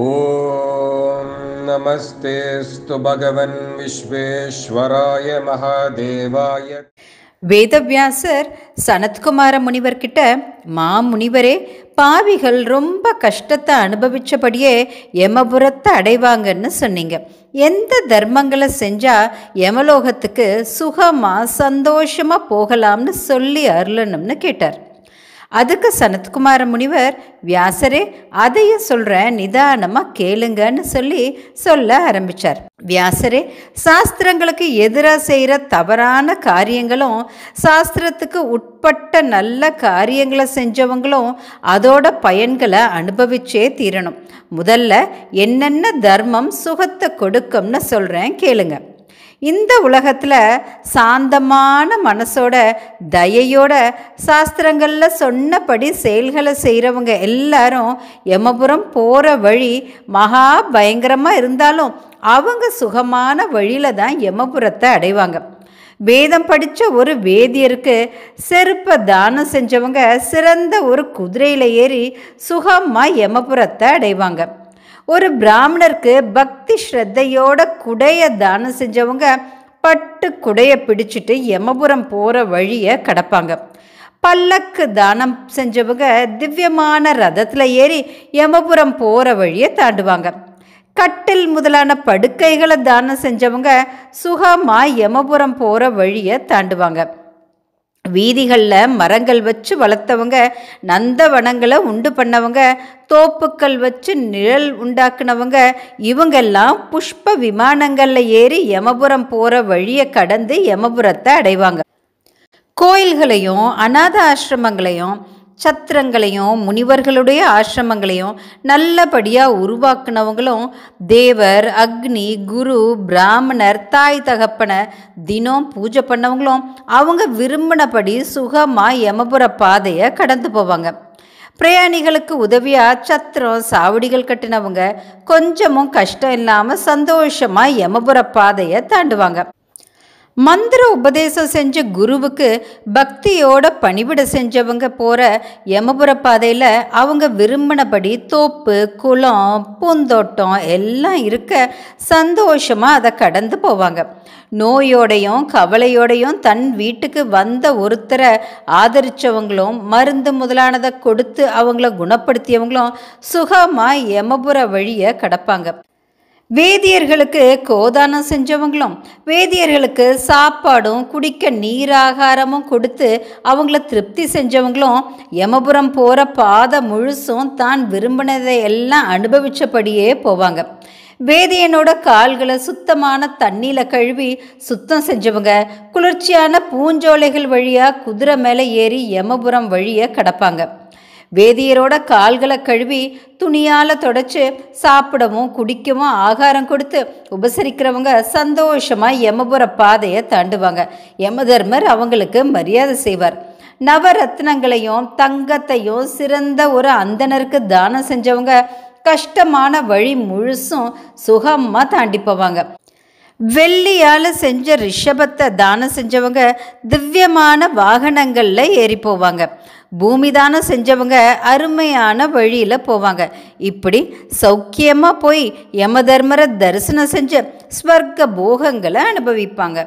ॐ नमस्तेस्तु பகவன் விஸ்வேஸ்வராய महादेवाय வேதவியாசர் சனத்குமார முனிவர்கிட்ட முனிவரே பாவிகள் ரொம்ப கஷ்டத்தை அனுபவித்தபடியே யமபுரத்தை அடைவாங்கன்னு சொன்னீங்க எந்த தர்மங்களை செஞ்சால் யமலோகத்துக்கு சுகமாக சந்தோஷமாக போகலாம்னு சொல்லி அருளணும்னு கேட்டார் அதுக்கு சனத்குமார முனிவர் வியாசரே அதையும் சொல்கிறேன் நிதானமாக கேளுங்கன்னு சொல்லி சொல்ல ஆரம்பித்தார் வியாசரே சாஸ்திரங்களுக்கு எதிராக செய்கிற தவறான காரியங்களும் சாஸ்திரத்துக்கு உட்பட்ட நல்ல காரியங்களை செஞ்சவங்களும் அதோட பயன்களை அனுபவிச்சே தீரணும் முதல்ல என்னென்ன தர்மம் சுகத்தை கொடுக்கும்னு சொல்கிறேன் கேளுங்கள் இந்த உலகத்தில் சாந்தமான மனசோட தயையோட சாஸ்திரங்களில் சொன்னபடி செயல்களை செய்கிறவங்க எல்லாரும் யமபுரம் போகிற வழி மகா பயங்கரமாக இருந்தாலும் அவங்க சுகமான வழியில் தான் யமபுரத்தை அடைவாங்க வேதம் படித்த ஒரு வேதியருக்கு செருப்பை தானம் செஞ்சவங்க சிறந்த ஒரு குதிரையில் ஏறி சுகமாக யமபுரத்தை அடைவாங்க ஒரு பிராமணருக்கு பக்தி ஸ்ரத்தையோட குடைய தானம் செஞ்சவங்க பட்டு குடைய பிடிச்சிட்டு யமபுரம் போகிற வழியை கடப்பாங்க பல்லக்கு தானம் செஞ்சவங்க திவ்யமான ரதத்தில் ஏறி யமபுரம் போகிற வழியை தாண்டுவாங்க கட்டில் முதலான படுக்கைகளை தானம் செஞ்சவங்க சுகமாக யமபுரம் போகிற வழியை தாண்டுவாங்க வீதிகளில் மரங்கள் வச்சு வளர்த்தவங்க நந்தவனங்களை உண்டு பண்ணவங்க தோப்புக்கள் வச்சு நிழல் உண்டாக்குனவங்க இவங்கெல்லாம் புஷ்ப விமானங்களில் ஏறி யமபுரம் போகிற வழியை கடந்து யமபுரத்தை அடைவாங்க கோயில்களையும் அநாத ஆசிரமங்களையும் சத்திரங்களையும் முனிவர்களுடைய ஆசிரமங்களையும் நல்லபடியாக உருவாக்குனவங்களும் தேவர் அக்னி குரு பிராமணர் தாய் தகப்பனை தினம் பூஜை பண்ணவங்களும் அவங்க விரும்பினபடி சுகமாக யமபுர பாதையை கடந்து போவாங்க பிரயாணிகளுக்கு உதவியாக சத்திரம் சாவடிகள் கட்டினவங்க கொஞ்சமும் கஷ்டம் இல்லாமல் சந்தோஷமாக யமபுர பாதையை தாண்டுவாங்க மந்திர உபதேசம் செஞ்ச குருவுக்கு பக்தியோட பணிவிட செஞ்சவங்க போகிற யமபுர பாதையில் அவங்க விரும்பினபடி தோப்பு குளம் பூந்தோட்டம் எல்லாம் இருக்க சந்தோஷமாக அதை கடந்து போவாங்க நோயோடையும் கவலையோடையும் தன் வீட்டுக்கு வந்த ஒருத்தரை ஆதரித்தவங்களும் மருந்து முதலானதை கொடுத்து அவங்கள குணப்படுத்தியவங்களும் சுகமாக யமபுர வழியை கடப்பாங்க வேதியர்களுக்கு கோதானம் செஞ்சவங்களும் வேதியர்களுக்கு சாப்பாடும் குடிக்க நீராகாரமும் கொடுத்து அவங்கள திருப்தி செஞ்சவங்களும் யமபுரம் போகிற பாதை முழுசும் தான் விரும்பினதை எல்லாம் அனுபவித்தபடியே போவாங்க வேதியனோட கால்களை சுத்தமான தண்ணியில் கழுவி சுத்தம் செஞ்சவங்க குளிர்ச்சியான பூஞ்சோலைகள் வழியாக குதிரை மேலே ஏறி யமபுரம் வழியை கடப்பாங்க வேதியரோட கால்களை கழுவி துணியால் தொடச்சி சாப்பிடவும் குடிக்கவும் ஆகாரம் கொடுத்து உபசரிக்கிறவங்க சந்தோஷமாக யமபுர பாதையை தாண்டுவாங்க யமதர்மர் அவங்களுக்கு மரியாதை செய்வார் நவரத்னங்களையும் தங்கத்தையும் சிறந்த ஒரு அந்தனருக்கு தானம் செஞ்சவங்க கஷ்டமான வழி முழுசும் சுகமாக தாண்டி போவாங்க வெள்ளியால் செஞ்ச ரிஷபத்தை தானம் செஞ்சவங்க திவ்யமான வாகனங்களில் ஏறி போவாங்க பூமி தானம் செஞ்சவங்க அருமையான வழியில் போவாங்க இப்படி சௌக்கியமாக போய் யமதர்மரை தரிசனம் செஞ்சு ஸ்வர்க்க போகங்களை அனுபவிப்பாங்க